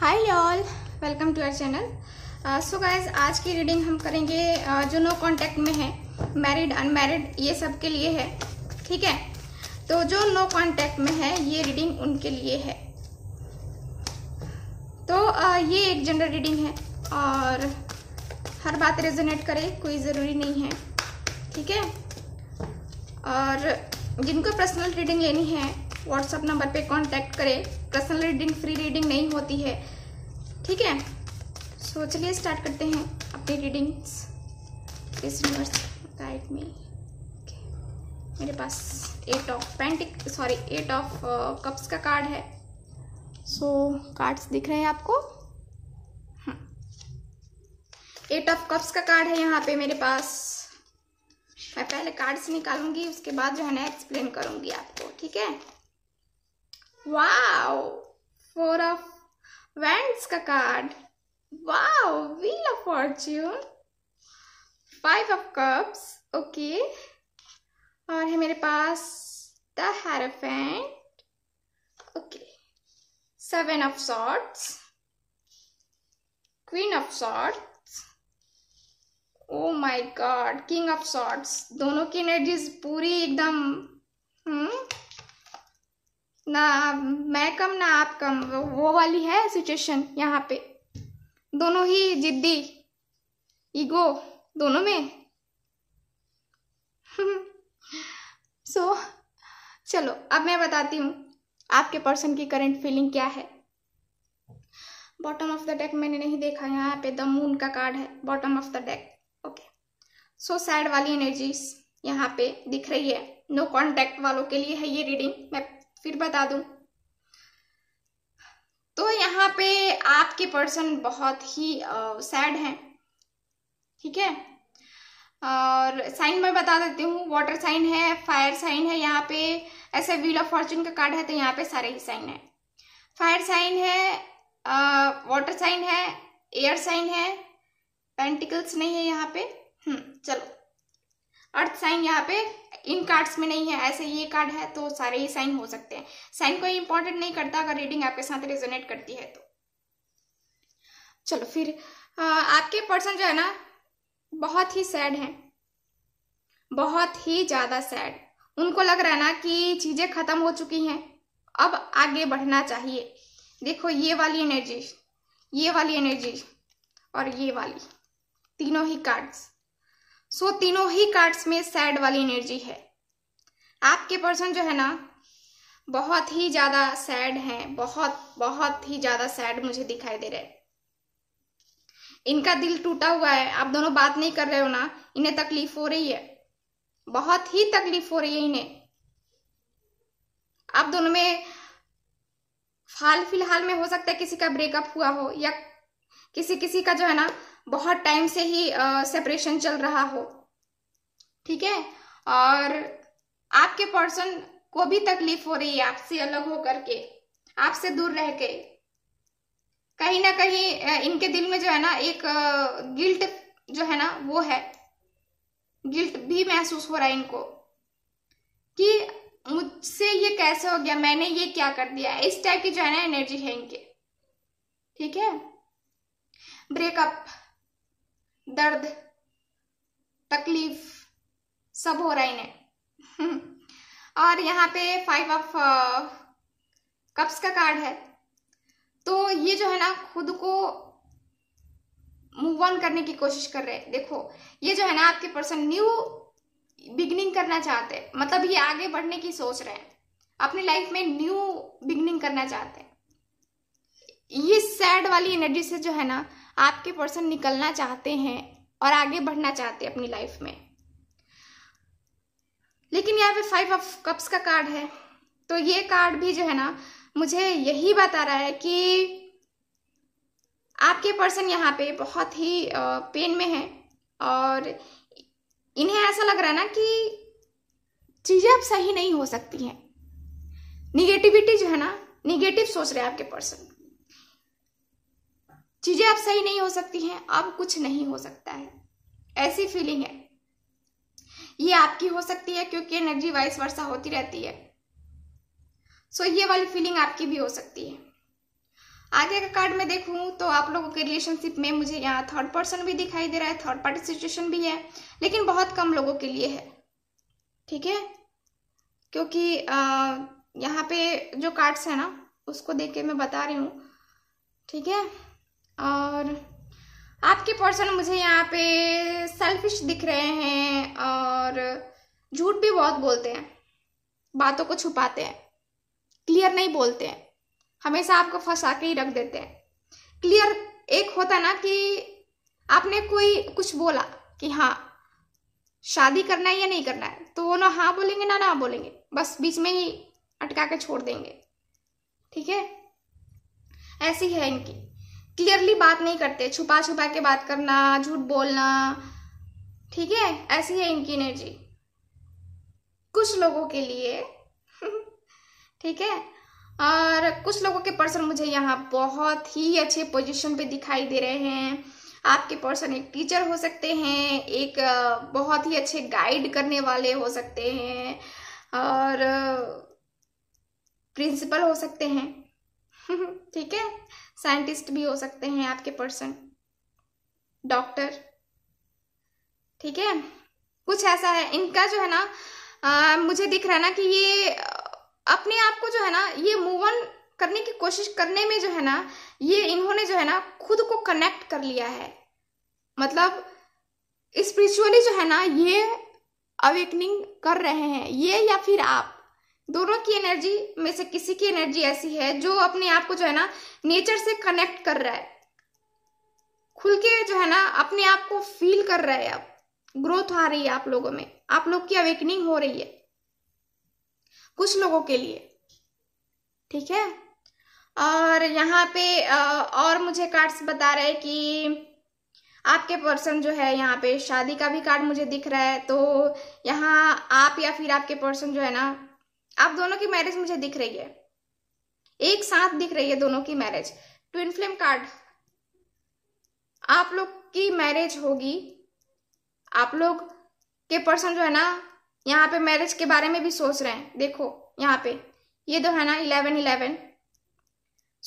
Hi all welcome to our channel so guys आज की reading हम करेंगे uh, जो नो कांटेक्ट में है मैरिड अनमैरिड ये सब के लिए है ठीक है तो जो नो कांटेक्ट में है ये रीडिंग उनके लिए है तो uh, ये एक जनरल रीडिंग है और हर बात रेजोनेट करे कोई ज़रूरी नहीं है ठीक है और जिनको पर्सनल रीडिंग लेनी है व्हाट्सअप नंबर पे कांटेक्ट करें पर्सनल रीडिंग फ्री रीडिंग नहीं होती है ठीक है सो चलिए स्टार्ट करते हैं अपनी रीडिंग्स इस यूनिवर्स गाइड में मेरे पास eight of pentacles sorry eight of cups का कार्ड है सो so, कार्ड्स दिख रहे हैं आपको हाँ एट ऑफ कप्स का कार्ड है यहाँ पे मेरे पास मैं पहले कार्ड्स निकालूंगी उसके बाद जो है ना एक्सप्लेन करूंगी आपको ठीक है Wow! Four of Wands ka card Wow! Wheel of Fortune. Five of Cups. Okay okay. और है मेरे पास the hierophant okay seven of swords queen of swords oh my God king of swords दोनों की एनर्जीज पूरी एकदम हम्म, ना मैं कम ना आप कम वो वाली है सिचुएशन यहाँ पे दोनों ही जिद्दी ईगो दोनों में सो so, चलो अब मैं बताती हूँ आपके पर्सन की करंट फीलिंग क्या है बॉटम ऑफ द डेक मैंने नहीं देखा यहाँ पे द मून का कार्ड है bottom of the deck okay so sad वाली एनर्जीज यहाँ पे दिख रही है नो no कॉन्टेक्ट वालों के लिए है ये रीडिंग मैं फिर बता दूं तो यहाँ पे आपके पर्सन बहुत ही सैड हैं ठीक है और साइन मैं बता देती हूँ वाटर साइन है फायर साइन है यहाँ पे ऐसे व्हील ऑफ फॉर्चून का कार्ड है तो यहाँ पे सारे ही साइन है फायर साइन है वाटर साइन है एयर साइन है पेंटिकल्स नहीं है यहाँ पे हम्म चलो अर्थ साइन यहाँ पे इन कार्ड्स में नहीं है ऐसे ये कार्ड है तो सारे ही साइन हो सकते हैं साइन कोई इंपॉर्टेंट नहीं करता अगर रीडिंग आपके साथ रेजोनेट करती है तो चलो फिर आ, आपके पर्सन जो है ना बहुत ही सैड हैं बहुत ही ज़्यादा सैड उनको लग रहा है ना कि चीज़ें ख़त्म हो चुकी हैं अब आगे बढ़ना चाहिए देखो ये वाली एनर्जी ये वाली एनर्जी और ये वाली तीनों ही कार्ड्स सो तीनों ही कार्ड्स में सैड वाली एनर्जी है आपके पर्सन जो है ना बहुत ही ज्यादा सैड हैं बहुत बहुत ही ज्यादा सैड मुझे दिखाई दे रहे हैं इनका दिल टूटा हुआ है आप दोनों बात नहीं कर रहे हो ना इन्हें तकलीफ हो रही है बहुत ही तकलीफ हो रही है इन्हें आप दोनों में हाल फिलहाल में हो सकता है किसी का ब्रेकअप हुआ हो या किसी किसी का जो है ना बहुत टाइम से ही सेपरेशन चल रहा हो ठीक है और आपके पर्सन को भी तकलीफ हो रही है आपसे अलग हो करके आपसे दूर रह के कहीं ना कहीं इनके दिल में जो है ना एक गिल्ट जो है ना वो है गिल्ट भी महसूस हो रहा है इनको कि मुझसे ये कैसे हो गया मैंने ये क्या कर दिया इस टाइप की जो है ना एनर्जी है इनके ठीक है ब्रेकअप दर्द तकलीफ सब हो रहा है इन्हें और यहाँ पे फाइव ऑफ कप्स का कार्ड है तो ये जो है ना खुद को मूव ऑन करने की कोशिश कर रहे हैं देखो ये जो है ना आपके पर्सन न्यू बिगनिंग करना चाहते हैं मतलब ये आगे बढ़ने की सोच रहे हैं अपनी लाइफ में न्यू बिगनिंग करना चाहते हैं ये सैड वाली एनर्जी से जो है ना आपके पर्सन निकलना चाहते हैं और आगे बढ़ना चाहते हैं अपनी लाइफ में लेकिन यहाँ पे फाइव ऑफ कप्स का कार्ड है तो ये कार्ड भी जो है ना मुझे यही बता रहा है कि आपके पर्सन यहाँ पे बहुत ही पेन में है और इन्हें ऐसा लग रहा है ना कि चीज़ें अब सही नहीं हो सकती हैं निगेटिविटी जो है ना निगेटिव सोच रहे हैं आपके पर्सन चीजें अब सही नहीं हो सकती हैं अब कुछ नहीं हो सकता है ऐसी फीलिंग है ये आपकी हो सकती है क्योंकि एनर्जी वाइस वर्षा होती रहती है सो ये वाली फीलिंग आपकी भी हो सकती है आगे का कार्ड में देखूं तो आप लोगों के रिलेशनशिप में मुझे यहाँ थर्ड पर्सन भी दिखाई दे रहा है थर्ड पार्टी सिचुएशन भी है लेकिन बहुत कम लोगों के लिए है ठीक है क्योंकि यहाँ पे जो कार्ड्स है ना उसको देख के मैं बता रही हूँ ठीक है और आपके पर्सन मुझे यहाँ पे सेल्फिश दिख रहे हैं और झूठ भी बहुत बोलते हैं बातों को छुपाते हैं क्लियर नहीं बोलते हैं हमेशा आपको फंसा के ही रख देते हैं क्लियर एक होता ना कि आपने कोई कुछ बोला कि हाँ शादी करना है या नहीं करना है तो वो ना हाँ बोलेंगे ना ना बोलेंगे बस बीच में ही अटका के छोड़ देंगे ठीक है ऐसी है इनकी क्लियरली बात नहीं करते छुपा छुपा के बात करना झूठ बोलना ठीक है ऐसी है इनकी एनर्जी कुछ लोगों के लिए ठीक है और कुछ लोगों के पर्सन मुझे यहाँ बहुत ही अच्छे पोजीशन पे दिखाई दे रहे हैं आपके पर्सन एक टीचर हो सकते हैं एक बहुत ही अच्छे गाइड करने वाले हो सकते हैं और प्रिंसिपल हो सकते हैं ठीक है साइंटिस्ट भी हो सकते हैं आपके पर्सन डॉक्टर ठीक है कुछ ऐसा है इनका जो है ना आ, मुझे दिख रहा है ना कि ये अपने आप को जो है ना ये मूव ऑन करने की कोशिश करने में जो है ना ये इन्होंने जो है ना खुद को कनेक्ट कर लिया है मतलब स्पिरिचुअली जो है ना ये अवेकनिंग कर रहे हैं ये या फिर आप दोनों की एनर्जी में से किसी की एनर्जी ऐसी है जो अपने आप को जो है ना नेचर से कनेक्ट कर रहा है खुल के जो है ना अपने आप को फील कर रहा है आप ग्रोथ आ रही है आप लोगों में आप लोग की अवेकनिंग हो रही है कुछ लोगों के लिए ठीक है और यहाँ पे और मुझे कार्ड्स बता रहे हैं कि आपके पर्सन जो है यहाँ पे शादी का भी कार्ड मुझे दिख रहा है तो यहाँ आप या फिर आपके पर्सन जो है ना आप दोनों की मैरिज मुझे दिख रही है एक साथ दिख रही है दोनों की मैरिज ट्विन फ्लेम कार्ड आप लोग की मैरिज होगी आप लोग के पर्सन जो है ना यहाँ पे मैरिज के बारे में भी सोच रहे हैं देखो यहाँ पे ये दो तो है ना eleven eleven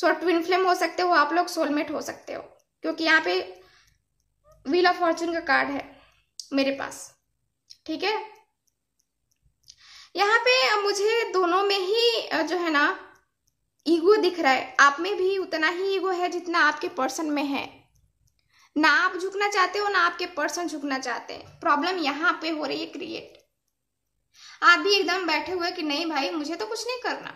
so twin flame हो सकते हो आप लोग सोलमेट हो सकते हो क्योंकि यहाँ पे व्हील ऑफ फॉर्चून का कार्ड है मेरे पास ठीक है यहाँ पे मुझे दोनों में ही जो है ना ईगो दिख रहा है आप में भी उतना ही ईगो है जितना आपके पर्सन में है ना आप झुकना चाहते हो ना आपके पर्सन झुकना चाहते हैं प्रॉब्लम यहाँ पे हो रही है क्रिएट आप भी एकदम बैठे हुए कि नहीं भाई मुझे तो कुछ नहीं करना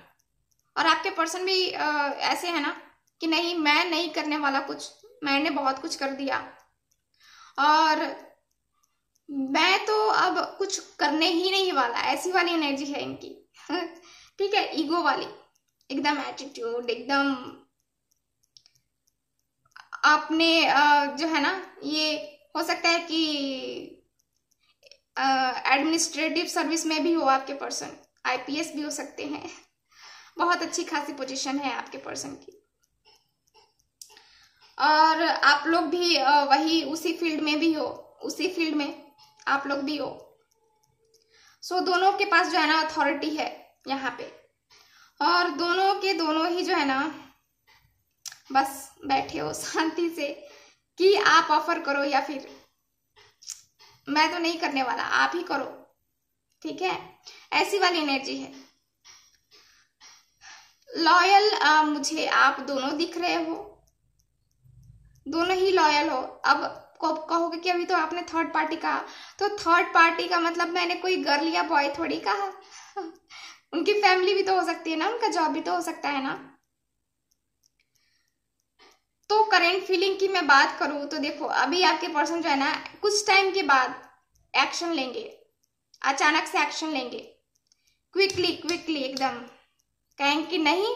और आपके पर्सन भी आ, ऐसे है ना कि नहीं मैं नहीं करने वाला कुछ मैंने बहुत कुछ कर दिया और मैं तो अब कुछ करने ही नहीं वाला ऐसी वाली एनर्जी है इनकी ठीक है ईगो वाली एकदम एटीट्यूड एकदम आपने जो है ना ये हो सकता है कि एडमिनिस्ट्रेटिव सर्विस में भी हो आपके पर्सन आईपीएस भी हो सकते हैं बहुत अच्छी खासी पोजीशन है आपके पर्सन की और आप लोग भी वही उसी फील्ड में भी हो उसी फील्ड में आप लोग भी हो सो so, दोनों के पास जो है ना अथॉरिटी है यहाँ पे और दोनों के दोनों ही जो है ना बस बैठे हो शांति से कि आप ऑफर करो या फिर मैं तो नहीं करने वाला आप ही करो ठीक है ऐसी वाली एनर्जी है लॉयल मुझे आप दोनों दिख रहे हो दोनों ही लॉयल हो अब कहोगे कि अभी तो आपने थर्ड पार्टी कहा तो थर्ड पार्टी का मतलब मैंने कोई गर्ल या बॉय थोड़ी कहा उनकी फैमिली भी तो हो सकती है ना उनका जॉब भी तो हो सकता है ना तो करेंट फीलिंग की मैं बात करूं तो देखो अभी आपके पर्सन जो है ना कुछ टाइम के बाद एक्शन लेंगे अचानक से एक्शन लेंगे क्विकली क्विकली एकदम कहेंगे कि नहीं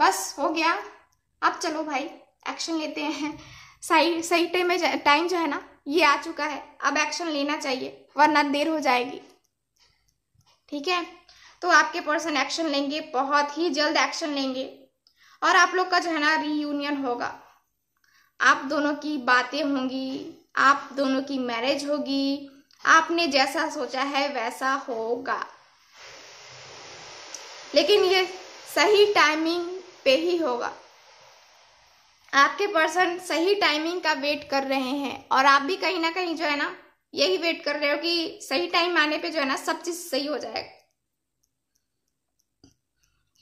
बस हो गया अब चलो भाई एक्शन लेते हैं सही सही टाइम टाइम जो है ना ये आ चुका है अब एक्शन लेना चाहिए वरना देर हो जाएगी ठीक है तो आपके पर्सन एक्शन लेंगे बहुत ही जल्द एक्शन लेंगे और आप लोग का जो है ना रीयूनियन होगा आप दोनों की बातें होंगी आप दोनों की मैरिज होगी आपने जैसा सोचा है वैसा होगा लेकिन ये सही टाइमिंग पे ही होगा आपके पर्सन सही टाइमिंग का वेट कर रहे हैं और आप भी कहीं ना कहीं जो है ना यही वेट कर रहे हो कि सही टाइम आने पे जो है ना सब चीज सही हो जाएगा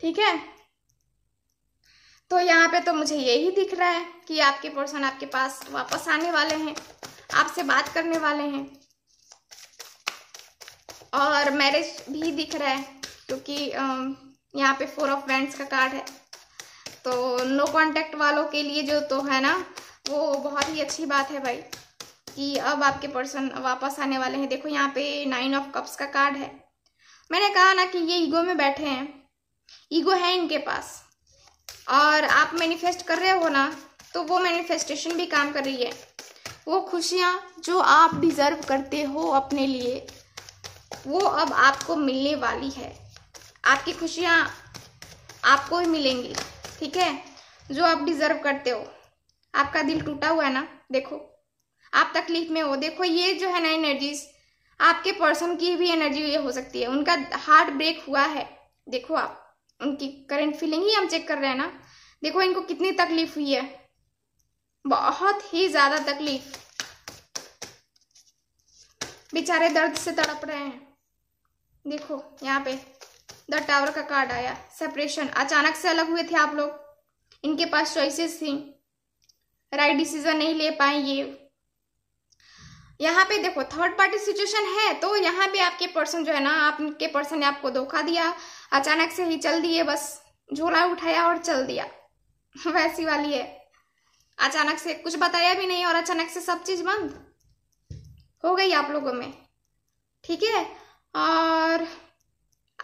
ठीक है तो यहाँ पे तो मुझे यही दिख रहा है कि आपके पर्सन आपके पास वापस आने वाले हैं आपसे बात करने वाले हैं और मैरिज भी दिख रहा है क्योंकि यहाँ पे फोर ऑफ फ्रेंड्स का कार्ड है तो नो कांटेक्ट वालों के लिए जो तो है ना वो बहुत ही अच्छी बात है भाई कि अब आपके पर्सन वापस आने वाले हैं देखो यहाँ पे नाइन ऑफ कप्स का कार्ड है मैंने कहा ना कि ये ईगो में बैठे हैं ईगो है इनके पास और आप मैनिफेस्ट कर रहे हो ना तो वो मैनिफेस्टेशन भी काम कर रही है वो खुशियाँ जो आप डिज़र्व करते हो अपने लिए वो अब आपको मिलने वाली है आपकी खुशियाँ आपको ही मिलेंगी ठीक है जो आप डिजर्व करते हो आपका दिल टूटा हुआ है ना देखो आप तकलीफ में हो देखो ये जो है ना एनर्जीज आपके पर्सन की भी एनर्जी ये हो सकती है उनका हार्ट ब्रेक हुआ है देखो आप उनकी करंट फीलिंग ही हम चेक कर रहे हैं ना देखो इनको कितनी तकलीफ हुई है बहुत ही ज्यादा तकलीफ बेचारे दर्द से तड़प रहे हैं देखो यहाँ पे द टावर का कार्ड आया सेपरेशन अचानक से अलग हुए थे आप लोग इनके पास चॉइसेस थी राइट डिसीजन नहीं ले पाए ये यहाँ पे देखो थर्ड पार्टी सिचुएशन है तो यहाँ पे आपके पर्सन जो है ना आपके पर्सन ने आपको धोखा दिया अचानक से ही चल दिए बस झोला उठाया और चल दिया वैसी वाली है अचानक से कुछ बताया भी नहीं और अचानक से सब चीज बंद हो गई आप लोगों में ठीक है और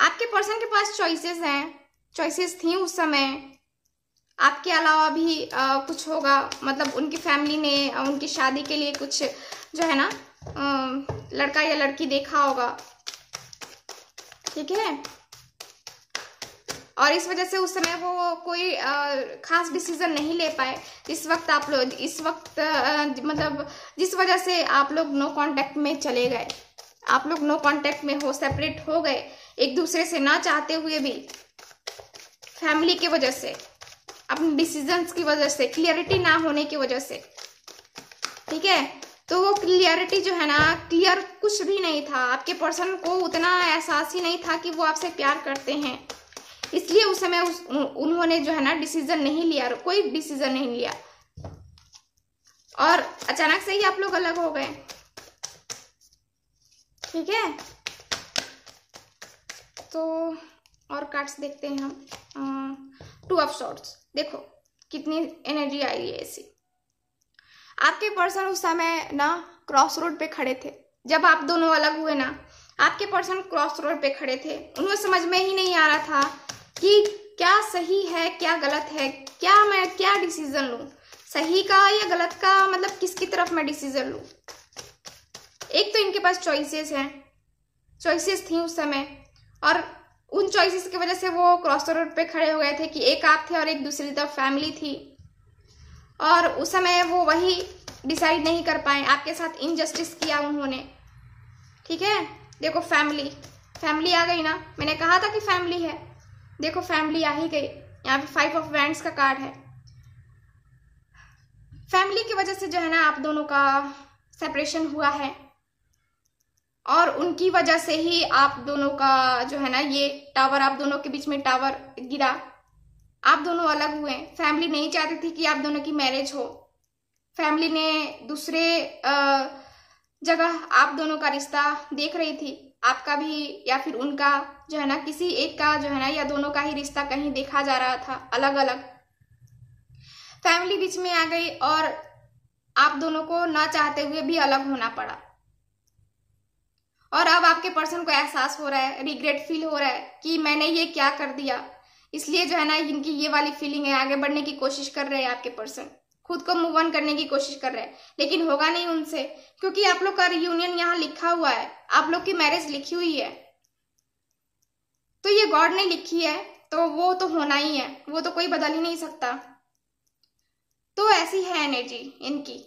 आपके पर्सन के पास चॉइसेस हैं चॉइसेस थी उस समय आपके अलावा भी आ, कुछ होगा मतलब उनकी फैमिली ने उनकी शादी के लिए कुछ जो है ना आ, लड़का या लड़की देखा होगा ठीक है और इस वजह से उस समय वो कोई आ, खास डिसीजन नहीं ले पाए इस वक्त आप लोग इस वक्त आ, मतलब जिस वजह से आप लोग नो कांटेक्ट में चले गए आप लोग नो कांटेक्ट में हो सेपरेट हो गए एक दूसरे से ना चाहते हुए भी फैमिली के वजह से अपने डिसीजंस की वजह से क्लियरिटी ना होने की वजह से ठीक है तो वो क्लियरिटी जो है ना क्लियर कुछ भी नहीं था आपके पर्सन को उतना एहसास ही नहीं था कि वो आपसे प्यार करते हैं इसलिए उस समय उस उन्होंने जो है ना डिसीजन नहीं लिया कोई डिसीजन नहीं लिया और अचानक से ही आप लोग अलग हो गए ठीक है तो और कार्ड्स देखते हैं हम टू ऑफ शॉर्ट्स देखो कितनी एनर्जी आई है ऐसी आपके पर्सन उस समय ना क्रॉस रोड पे खड़े थे जब आप दोनों अलग हुए ना आपके पर्सन क्रॉस रोड पे खड़े थे उन्हें समझ में ही नहीं आ रहा था कि क्या सही है क्या गलत है क्या मैं क्या डिसीजन लूँ सही का या गलत का मतलब किसकी तरफ मैं डिसीजन लूँ एक तो इनके पास चॉइसेस हैं चॉइसेस थी उस समय और उन चॉइसेस की वजह से वो क्रॉस रोड पे खड़े हो गए थे कि एक आप थे और एक दूसरी तरफ फैमिली थी और उस समय वो वही डिसाइड नहीं कर पाए आपके साथ इनजस्टिस किया उन्होंने ठीक है देखो फैमिली फैमिली आ गई ना मैंने कहा था कि फैमिली है देखो फैमिली आ ही गई यहाँ पे फाइव ऑफ वैंड्स का कार्ड है फैमिली की वजह से जो है ना आप दोनों का सेपरेशन हुआ है और उनकी वजह से ही आप दोनों का जो है ना ये टावर आप दोनों के बीच में टावर गिरा आप दोनों अलग हुए फैमिली नहीं चाहती थी कि आप दोनों की मैरिज हो फैमिली ने दूसरे जगह आप दोनों का रिश्ता देख रही थी आपका भी या फिर उनका जो है ना किसी एक का जो है ना या दोनों का ही रिश्ता कहीं देखा जा रहा था अलग अलग फैमिली बीच में आ गई और आप दोनों को ना चाहते हुए भी अलग होना पड़ा और अब आपके पर्सन को एहसास हो रहा है रिग्रेट फील हो रहा है कि मैंने ये क्या कर दिया इसलिए जो है ना इनकी ये वाली फीलिंग है आगे बढ़ने की कोशिश कर रहे हैं आपके पर्सन खुद को मूव ऑन करने की कोशिश कर रहे हैं लेकिन होगा नहीं उनसे क्योंकि आप लोग का रियूनियन यहाँ लिखा हुआ है आप लोग की मैरिज लिखी हुई है तो ये गॉड ने लिखी है तो वो तो होना ही है वो तो कोई बदल ही नहीं सकता तो ऐसी है एनर्जी इनकी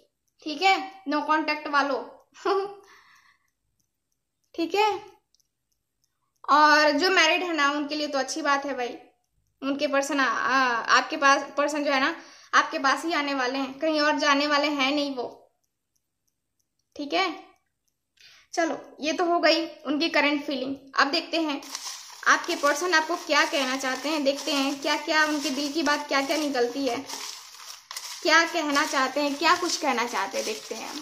ठीक है नो कॉन्टेक्ट वालों ठीक है और जो मैरिड है ना उनके लिए तो अच्छी बात है भाई उनके पर्सन आपके पास पर्सन जो है ना आपके पास ही आने वाले हैं कहीं और जाने वाले हैं नहीं वो ठीक है चलो ये तो हो गई उनकी करंट फीलिंग अब देखते हैं आपके पर्सन आपको क्या कहना चाहते हैं देखते हैं क्या क्या उनके दिल की बात क्या क्या निकलती है क्या कहना चाहते हैं क्या कुछ कहना चाहते हैं देखते हैं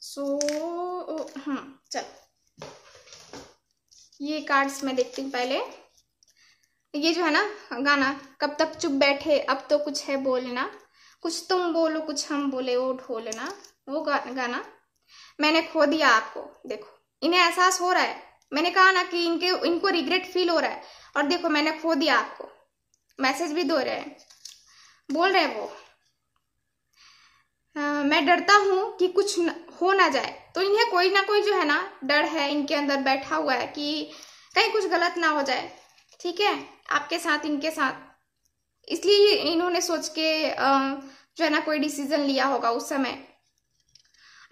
सो so... ओ हाँ चल ये कार्ड्स मैं देखती हूँ पहले ये जो है ना गाना कब तक चुप बैठे अब तो कुछ है बोलना कुछ तुम बोलो कुछ हम बोले वो ढोलना वो गा, गाना मैंने खो दिया आपको देखो इन्हें एहसास हो रहा है मैंने कहा ना कि इनके इनको रिग्रेट फील हो रहा है और देखो मैंने खो दिया आपको मैसेज भी दो रहे हैं बोल रहे हैं वो आ, मैं डरता हूँ कि कुछ न, हो ना जाए तो इन्हें कोई ना कोई जो है ना डर है इनके अंदर बैठा हुआ है कि कहीं कुछ गलत ना हो जाए ठीक है आपके साथ इनके साथ इसलिए इन्होंने सोच के जो है ना कोई डिसीजन लिया होगा उस समय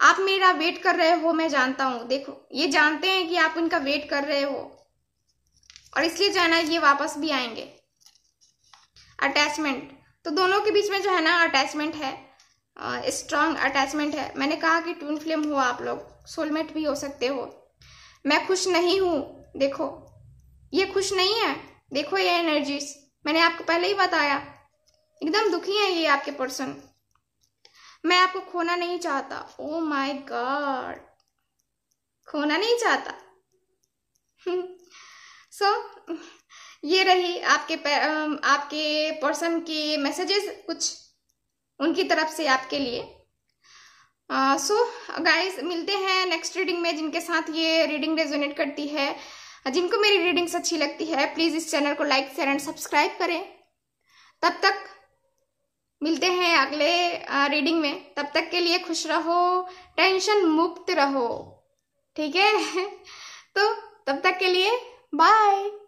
आप मेरा वेट कर रहे हो मैं जानता हूँ देखो ये जानते हैं कि आप इनका वेट कर रहे हो और इसलिए जो है ना ये वापस भी आएंगे अटैचमेंट तो दोनों के बीच में जो है ना अटैचमेंट है स्ट्रांग अटैचमेंट है मैंने कहा कि ट्विन फ्लेम हो आप लोग सोलमेट भी हो सकते हो मैं खुश नहीं हूँ देखो ये खुश नहीं है देखो ये एनर्जीज मैंने आपको पहले ही बताया एकदम दुखी है ये आपके पर्सन मैं आपको खोना नहीं चाहता ओ माय गॉड खोना नहीं चाहता सो so, ये रही आपके आपके पर्सन के मैसेजेस कुछ उनकी तरफ से आपके लिए सो uh, गाइस so, मिलते हैं नेक्स्ट रीडिंग में जिनके साथ ये रीडिंग रेजोनेट करती है जिनको मेरी रीडिंग्स अच्छी लगती है प्लीज़ इस चैनल को लाइक शेयर एंड सब्सक्राइब करें तब तक मिलते हैं अगले रीडिंग में तब तक के लिए खुश रहो टेंशन मुक्त रहो ठीक है तो तब तक के लिए बाय